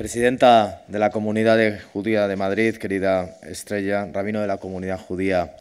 Presidenta de la Comunidad Judía de Madrid, querida Estrella, rabino de la Comunidad Judía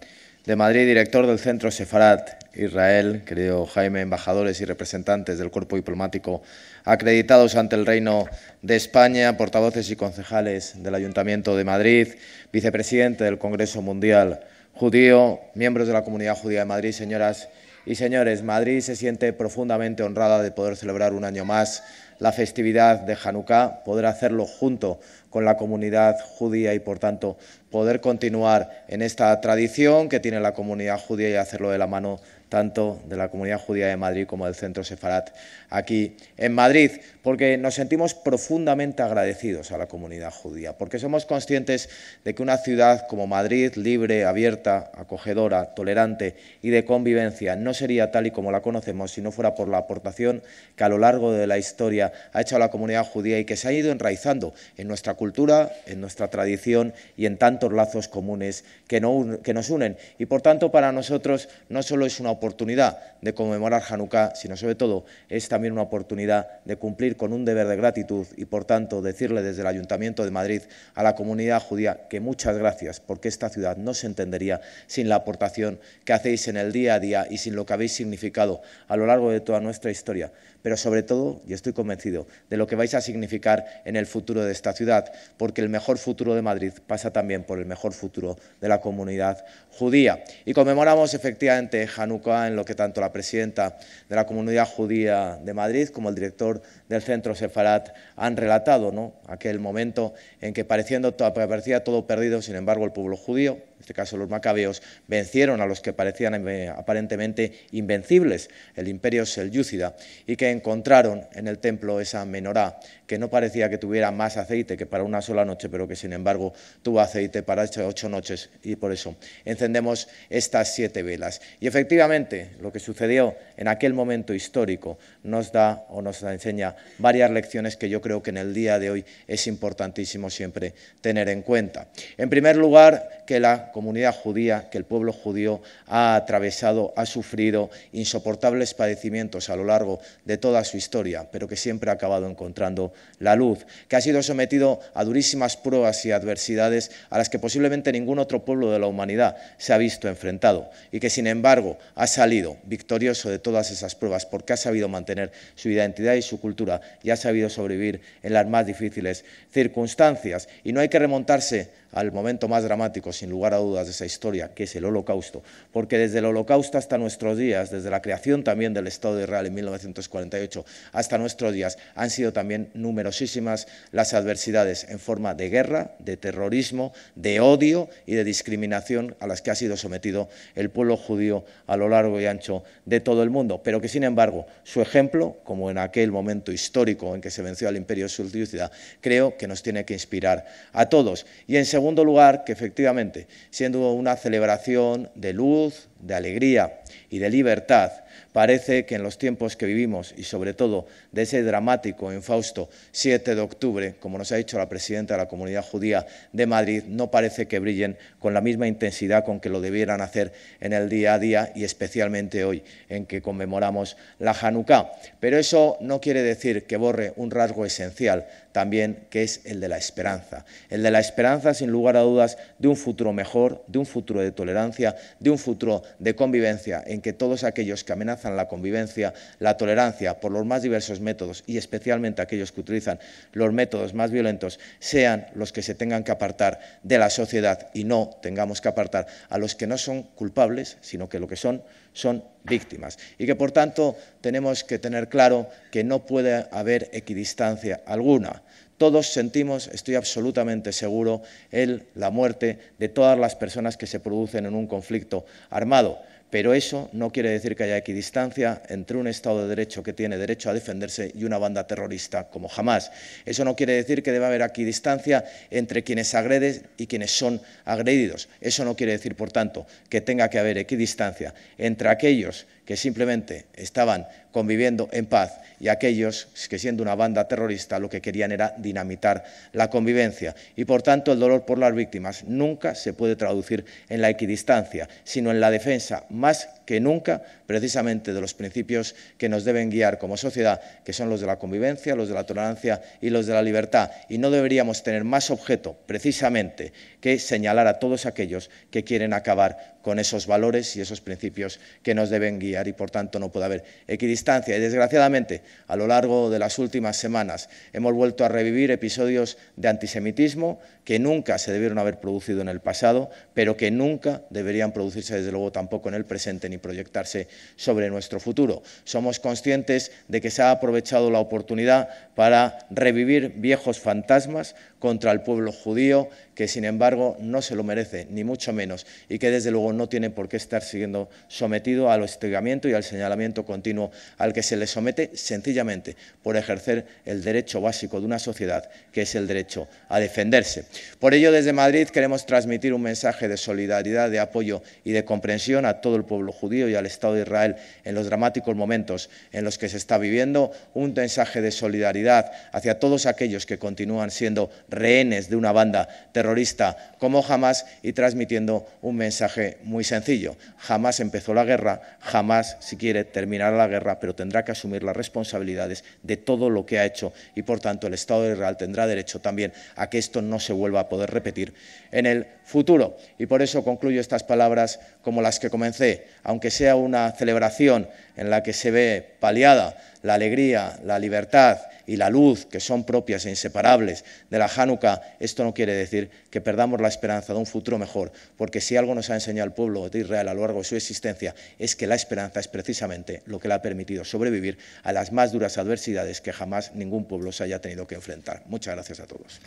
de Madrid, director del Centro Sefarat Israel, querido Jaime, embajadores y representantes del cuerpo diplomático acreditados ante el Reino de España, portavoces y concejales del Ayuntamiento de Madrid, vicepresidente del Congreso Mundial Judío, miembros de la Comunidad Judía de Madrid, señoras y y señores, Madrid se siente profundamente honrada de poder celebrar un año más la festividad de Hanukkah, poder hacerlo junto con la comunidad judía y, por tanto, poder continuar en esta tradición que tiene la comunidad judía y hacerlo de la mano tanto de la Comunidad Judía de Madrid como del Centro Sefarat aquí en Madrid, porque nos sentimos profundamente agradecidos a la comunidad judía, porque somos conscientes de que una ciudad como Madrid, libre, abierta, acogedora, tolerante y de convivencia, no sería tal y como la conocemos si no fuera por la aportación que a lo largo de la historia ha hecho la comunidad judía y que se ha ido enraizando en nuestra cultura, en nuestra tradición y en tantos lazos comunes que, que nos unen. Y por tanto, para nosotros no solo es una oportunidad de conmemorar Hanukkah, sino sobre todo es también una oportunidad de cumplir con un deber de gratitud y, por tanto, decirle desde el Ayuntamiento de Madrid a la comunidad judía que muchas gracias, porque esta ciudad no se entendería sin la aportación que hacéis en el día a día y sin lo que habéis significado a lo largo de toda nuestra historia, pero sobre todo, y estoy convencido, de lo que vais a significar en el futuro de esta ciudad, porque el mejor futuro de Madrid pasa también por el mejor futuro de la comunidad judía. Y conmemoramos efectivamente Hanukkah en lo que tanto la presidenta de la comunidad judía de Madrid como el director del centro Sefarat han relatado, aquel momento en que pareciendo, parecía todo perdido, sin embargo el pueblo judío en este caso los macabeos, vencieron a los que parecían eh, aparentemente invencibles, el imperio selyúcida, y que encontraron en el templo esa menorá, que no parecía que tuviera más aceite que para una sola noche, pero que sin embargo tuvo aceite para ocho noches, y por eso encendemos estas siete velas. Y efectivamente, lo que sucedió en aquel momento histórico nos da o nos enseña varias lecciones que yo creo que en el día de hoy es importantísimo siempre tener en cuenta. En primer lugar, que la comunidad judía, que el pueblo judío ha atravesado, ha sufrido insoportables padecimientos a lo largo de toda su historia, pero que siempre ha acabado encontrando la luz, que ha sido sometido a durísimas pruebas y adversidades a las que posiblemente ningún otro pueblo de la humanidad se ha visto enfrentado y que sin embargo ha salido victorioso de todas esas pruebas porque ha sabido mantener su identidad y su cultura y ha sabido sobrevivir en las más difíciles circunstancias. Y no hay que remontarse al momento más dramático, sin lugar a dudas de esa historia, que es el holocausto, porque desde el holocausto hasta nuestros días, desde la creación también del Estado de Israel en 1948 hasta nuestros días, han sido también numerosísimas las adversidades en forma de guerra, de terrorismo, de odio y de discriminación a las que ha sido sometido el pueblo judío a lo largo y ancho de todo el mundo, pero que sin embargo su ejemplo, como en aquel momento histórico en que se venció al imperio sultícida, creo que nos tiene que inspirar a todos. Y en segundo lugar, que efectivamente siendo una celebración de luz, de alegría y de libertad, parece que en los tiempos que vivimos y sobre todo de ese dramático infausto 7 de octubre, como nos ha dicho la presidenta de la Comunidad Judía de Madrid, no parece que brillen con la misma intensidad con que lo debieran hacer en el día a día y especialmente hoy en que conmemoramos la Hanukkah. Pero eso no quiere decir que borre un rasgo esencial también que es el de la esperanza. El de la esperanza, sin lugar a dudas, de un futuro mejor, de un futuro de tolerancia, de un futuro de convivencia que todos aquellos que amenazan la convivencia, la tolerancia por los más diversos métodos y especialmente aquellos que utilizan los métodos más violentos sean los que se tengan que apartar de la sociedad y no tengamos que apartar a los que no son culpables, sino que lo que son son víctimas. Y que, por tanto, tenemos que tener claro que no puede haber equidistancia alguna. Todos sentimos, estoy absolutamente seguro, el, la muerte de todas las personas que se producen en un conflicto armado. Pero eso no quiere decir que haya equidistancia entre un Estado de Derecho que tiene derecho a defenderse y una banda terrorista como jamás. Eso no quiere decir que deba haber equidistancia entre quienes agreden y quienes son agredidos. Eso no quiere decir, por tanto, que tenga que haber equidistancia entre aquellos que simplemente estaban conviviendo en paz y aquellos que siendo una banda terrorista lo que querían era dinamitar la convivencia. Y por tanto el dolor por las víctimas nunca se puede traducir en la equidistancia, sino en la defensa más que nunca, precisamente de los principios que nos deben guiar como sociedad, que son los de la convivencia, los de la tolerancia y los de la libertad. Y no deberíamos tener más objeto, precisamente, que señalar a todos aquellos que quieren acabar con esos valores y esos principios que nos deben guiar y, por tanto, no puede haber equidistancia. Y, desgraciadamente, a lo largo de las últimas semanas hemos vuelto a revivir episodios de antisemitismo que nunca se debieron haber producido en el pasado, pero que nunca deberían producirse, desde luego, tampoco en el presente ni proyectarse sobre nuestro futuro. Somos conscientes de que se ha aprovechado la oportunidad para revivir viejos fantasmas contra el pueblo judío, que sin embargo no se lo merece, ni mucho menos, y que desde luego no tiene por qué estar siguiendo sometido al hostigamiento y al señalamiento continuo al que se le somete sencillamente por ejercer el derecho básico de una sociedad, que es el derecho a defenderse. Por ello, desde Madrid queremos transmitir un mensaje de solidaridad, de apoyo y de comprensión a todo el pueblo judío y al Estado de Israel en los dramáticos momentos en los que se está viviendo, un mensaje de solidaridad hacia todos aquellos que continúan siendo rehenes de una banda terrorista como Hamas y transmitiendo un mensaje muy sencillo. Jamás empezó la guerra, jamás, si quiere, terminar la guerra, pero tendrá que asumir las responsabilidades de todo lo que ha hecho y, por tanto, el Estado de Israel tendrá derecho también a que esto no se vuelva a poder repetir en el futuro. Y por eso concluyo estas palabras como las que comencé. Aunque aunque sea una celebración en la que se ve paliada la alegría, la libertad y la luz que son propias e inseparables de la Hanukkah, esto no quiere decir que perdamos la esperanza de un futuro mejor, porque si algo nos ha enseñado el pueblo de Israel a lo largo de su existencia es que la esperanza es precisamente lo que le ha permitido sobrevivir a las más duras adversidades que jamás ningún pueblo se haya tenido que enfrentar. Muchas gracias a todos.